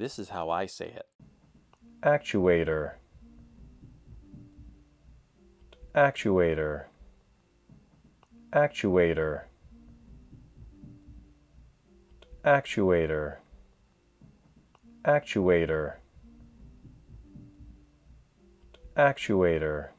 This is how I say it. Actuator. Actuator. Actuator. Actuator. Actuator. Actuator.